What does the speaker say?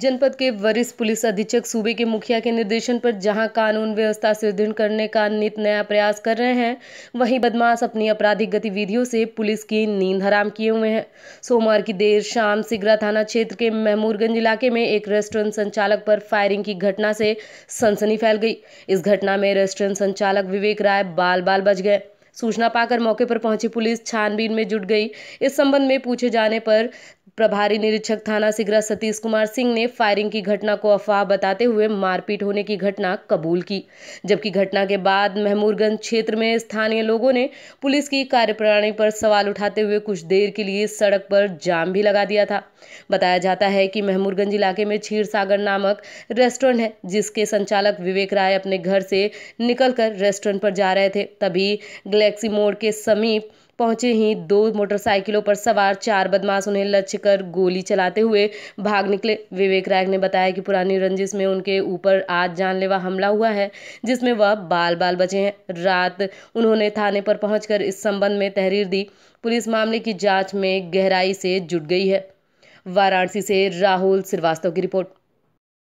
जनपद के वरिष्ठ पुलिस अधीक्षक सूबे के मुखिया के निर्देशन पर जहां कानून व्यवस्था सुदृढ़ करने का नित नया प्रयास कर रहे हैं वहीं बदमाश अपनी आपराधिक गतिविधियों से पुलिस की नींद हराम किए हुए हैं सोमवार की देर शाम सिगरा थाना क्षेत्र के महमूरगंज इलाके में एक रेस्टोरेंट संचालक पर फायरिंग की घटना से सनसनी फैल गई इस घटना में रेस्टोरेंट संचालक विवेक राय बाल बाल बच गए सूचना पाकर मौके पर पहुंची पुलिस छानबीन में जुट गई इस संबंध में पूछे जाने पर प्रभारी निरीक्षक थाना सिगरा सतीश कुमार सिंह ने फायरिंग की घटना को अफवाह बताते हुए मारपीट होने की घटना कबूल की जबकि घटना के बाद महमूरगंज क्षेत्र में स्थानीय लोगों ने पुलिस की कार्यप्रणाली पर सवाल उठाते हुए कुछ देर के लिए सड़क पर जाम भी लगा दिया था बताया जाता है कि महमूरगंज इलाके में क्षीर सागर नामक रेस्टोरेंट है जिसके संचालक विवेक राय अपने घर से निकलकर रेस्टोरेंट पर जा रहे थे तभी गैलेक्सी मोड़ के समीप पहुंचे ही दो मोटरसाइकिलों पर सवार चार बदमाश उन्हें लक्ष्य कर गोली चलाते हुए भाग निकले विवेक राय ने बताया कि पुरानी रंजिश में उनके ऊपर आज जानलेवा हमला हुआ है जिसमें वह बाल बाल बचे हैं रात उन्होंने थाने पर पहुंचकर इस संबंध में तहरीर दी पुलिस मामले की जांच में गहराई से जुट गई है वाराणसी से राहुल श्रीवास्तव की रिपोर्ट